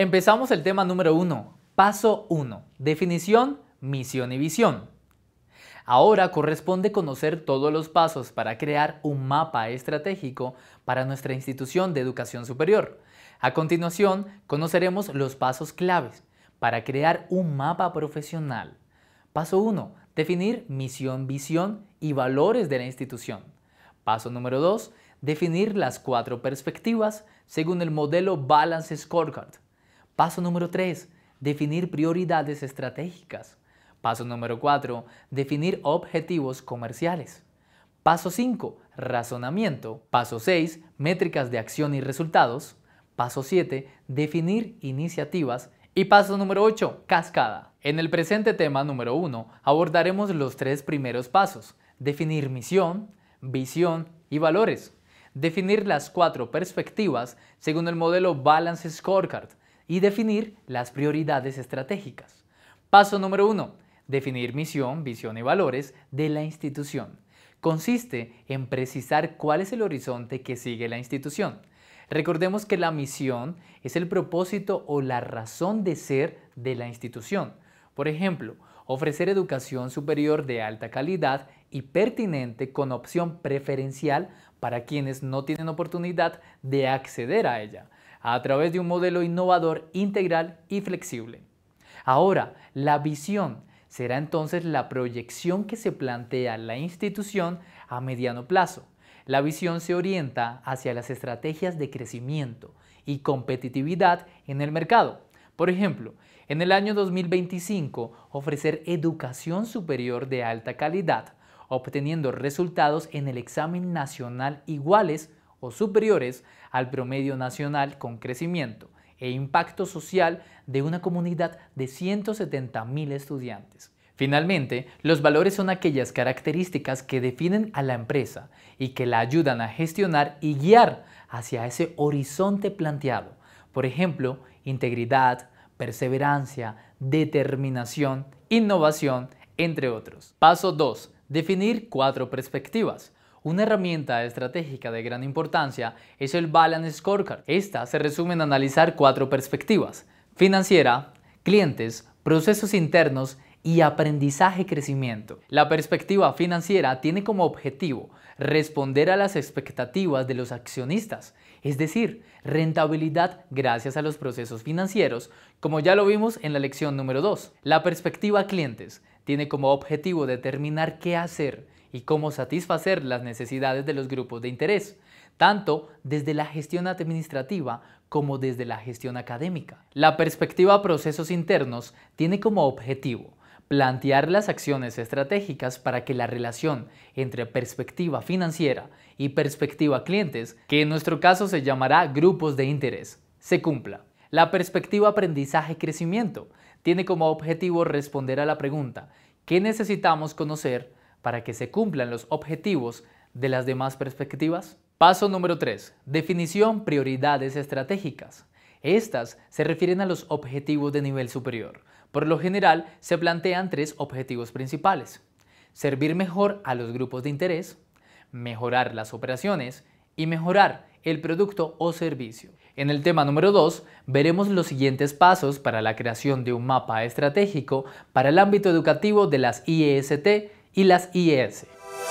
Empezamos el tema número uno. Paso 1. Definición, misión y visión. Ahora corresponde conocer todos los pasos para crear un mapa estratégico para nuestra institución de educación superior. A continuación, conoceremos los pasos claves para crear un mapa profesional. Paso 1. Definir misión, visión y valores de la institución. Paso número 2. Definir las cuatro perspectivas según el modelo Balance Scorecard. Paso número 3. Definir prioridades estratégicas. Paso número 4. Definir objetivos comerciales. Paso 5. Razonamiento. Paso 6. Métricas de acción y resultados. Paso 7. Definir iniciativas. Y paso número 8. Cascada. En el presente tema número 1 abordaremos los tres primeros pasos. Definir misión, visión y valores. Definir las cuatro perspectivas según el modelo Balance Scorecard y definir las prioridades estratégicas. Paso número uno. Definir misión, visión y valores de la institución. Consiste en precisar cuál es el horizonte que sigue la institución. Recordemos que la misión es el propósito o la razón de ser de la institución. Por ejemplo, ofrecer educación superior de alta calidad y pertinente con opción preferencial para quienes no tienen oportunidad de acceder a ella a través de un modelo innovador, integral y flexible. Ahora, la visión será entonces la proyección que se plantea la institución a mediano plazo. La visión se orienta hacia las estrategias de crecimiento y competitividad en el mercado. Por ejemplo, en el año 2025 ofrecer educación superior de alta calidad, obteniendo resultados en el examen nacional iguales o superiores al promedio nacional con crecimiento e impacto social de una comunidad de 170.000 estudiantes. Finalmente, los valores son aquellas características que definen a la empresa y que la ayudan a gestionar y guiar hacia ese horizonte planteado. Por ejemplo, integridad, perseverancia, determinación, innovación, entre otros. Paso 2. Definir cuatro perspectivas. Una herramienta estratégica de gran importancia es el Balance Scorecard. Esta se resume en analizar cuatro perspectivas, financiera, clientes, procesos internos y aprendizaje-crecimiento. La perspectiva financiera tiene como objetivo responder a las expectativas de los accionistas, es decir, rentabilidad gracias a los procesos financieros, como ya lo vimos en la lección número 2. La perspectiva clientes tiene como objetivo determinar qué hacer y cómo satisfacer las necesidades de los grupos de interés, tanto desde la gestión administrativa como desde la gestión académica. La perspectiva procesos internos tiene como objetivo plantear las acciones estratégicas para que la relación entre perspectiva financiera y perspectiva clientes, que en nuestro caso se llamará grupos de interés, se cumpla. La perspectiva aprendizaje-crecimiento tiene como objetivo responder a la pregunta, ¿qué necesitamos conocer para que se cumplan los objetivos de las demás perspectivas? Paso número 3. Definición prioridades estratégicas. Estas se refieren a los objetivos de nivel superior. Por lo general, se plantean tres objetivos principales. Servir mejor a los grupos de interés, mejorar las operaciones y mejorar el producto o servicio. En el tema número 2 veremos los siguientes pasos para la creación de un mapa estratégico para el ámbito educativo de las IEST y las IES.